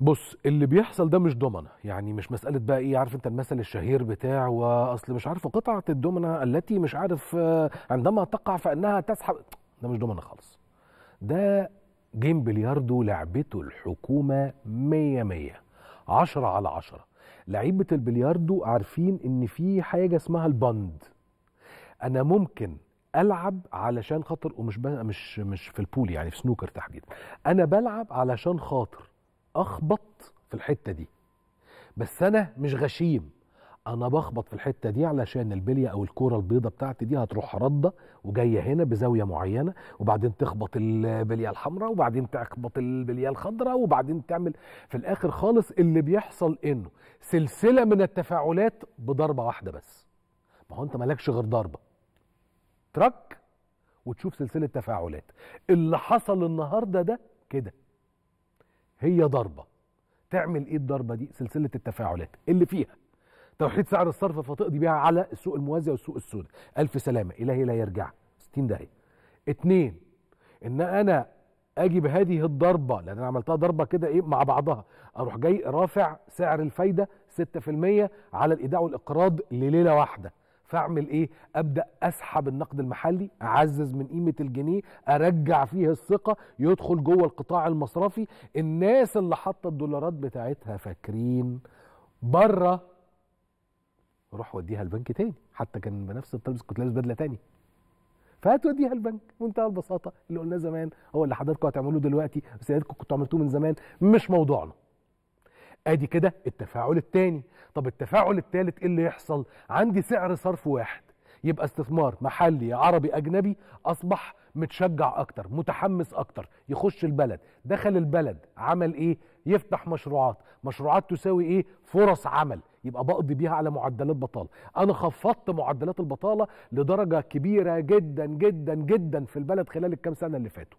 بص اللي بيحصل ده مش ضمنه يعني مش مساله بقى ايه عارف انت المثل الشهير بتاع واصل مش عارف قطعه الدمنه التي مش عارف آه، عندما تقع فانها تسحب ده مش ضمنه خالص ده جيم بلياردو لعبته الحكومه 100 100 10 على 10 لعيبه البلياردو عارفين ان في حاجه اسمها البند انا ممكن العب علشان خاطر ومش مش مش في البول يعني في سنوكر تحديدا انا بلعب علشان خاطر اخبط في الحته دي بس انا مش غشيم انا بخبط في الحته دي علشان البليه او الكوره البيضه بتاعتي دي هتروح رده وجايه هنا بزاويه معينه وبعدين تخبط البليه الحمراء وبعدين تخبط البليه الخضراء وبعدين تعمل في الاخر خالص اللي بيحصل انه سلسله من التفاعلات بضربه واحده بس ما هو انت مالكش غير ضربه ترك وتشوف سلسله تفاعلات اللي حصل النهارده ده كده هي ضربه تعمل ايه الضربه دي سلسله التفاعلات اللي فيها توحيد سعر الصرف فتقضي بيها على السوق الموازي والسوق السوداء الف سلامه الهي لا يرجع 60 دقيقه اتنين ان انا اجي بهذه الضربه لان انا عملتها ضربه كده ايه مع بعضها اروح جاي رافع سعر الفايده 6% على الايداع والاقراض لليله واحده فاعمل ايه ابدا اسحب النقد المحلي اعزز من قيمه الجنيه ارجع فيه الثقه يدخل جوه القطاع المصرفي الناس اللي حاطه الدولارات بتاعتها فاكرين بره روح وديها البنك تاني حتى كان بنفس الطريقه كنت لابس بدله تاني فهتوديها البنك منتهى البساطه اللي قلناه زمان هو اللي حضراتكم هتعملوه دلوقتي بس كنتوا عملتوه من زمان مش موضوعنا ادي كده التفاعل الثاني طب التفاعل الثالث ايه اللي يحصل عندي سعر صرف واحد يبقى استثمار محلي عربي اجنبي اصبح متشجع اكتر متحمس اكتر يخش البلد دخل البلد عمل ايه يفتح مشروعات مشروعات تساوي ايه فرص عمل يبقى بقضي بيها على معدلات بطاله انا خفضت معدلات البطاله لدرجه كبيره جدا جدا جدا في البلد خلال الكام سنه اللي فاتوا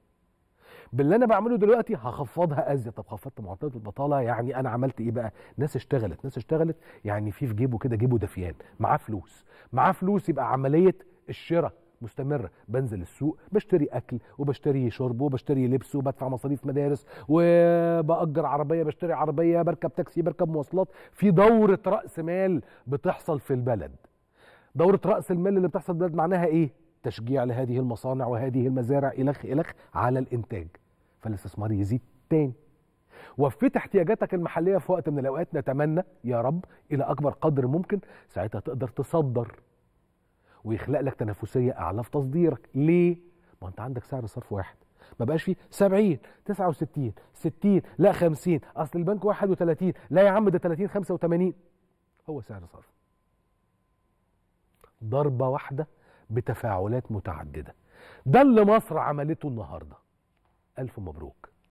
باللي انا بعمله دلوقتي هخفضها ازيد طب خفضت معطيات البطاله يعني انا عملت ايه بقى ناس اشتغلت ناس اشتغلت يعني في في جيبه كده جيبه دفيان معاه فلوس معاه فلوس يبقى عمليه الشراء مستمرة بنزل السوق بشتري أكل وبشتري شرب وبشتري لبس وبدفع مصاريف مدارس وبأجر عربية بشتري عربية بركب تاكسي بركب مواصلات في دورة رأس مال بتحصل في البلد دورة رأس المال اللي بتحصل في البلد معناها إيه؟ تشجيع لهذه المصانع وهذه المزارع إلخ إلخ على الإنتاج فالاستثمار يزيد تاني وفيت احتياجاتك المحلية في وقت من الأوقات نتمنى يا رب إلى أكبر قدر ممكن ساعتها تقدر تصدر ويخلق لك تنافسية أعلى في تصديرك ليه؟ ما أنت عندك سعر صرف واحد ما بقاش فيه 70 69 60 لا 50 اصل البنك 31 لا يا عم ده 30 85 هو سعر صرف ضربه واحده بتفاعلات متعدده ده اللي مصر عملته النهارده الف مبروك